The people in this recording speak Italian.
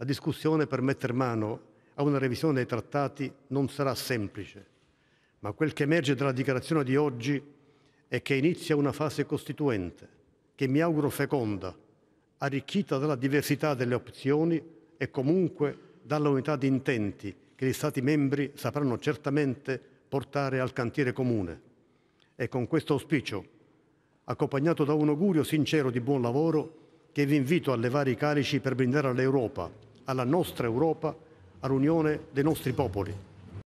La discussione per mettere mano a una revisione dei trattati non sarà semplice, ma quel che emerge dalla dichiarazione di oggi è che inizia una fase costituente, che mi auguro feconda, arricchita dalla diversità delle opzioni e comunque dalla unità di intenti che gli Stati membri sapranno certamente portare al cantiere comune. E con questo auspicio, accompagnato da un augurio sincero di buon lavoro, che vi invito a levare i calici per brindare all'Europa alla nostra Europa, all'unione dei nostri popoli.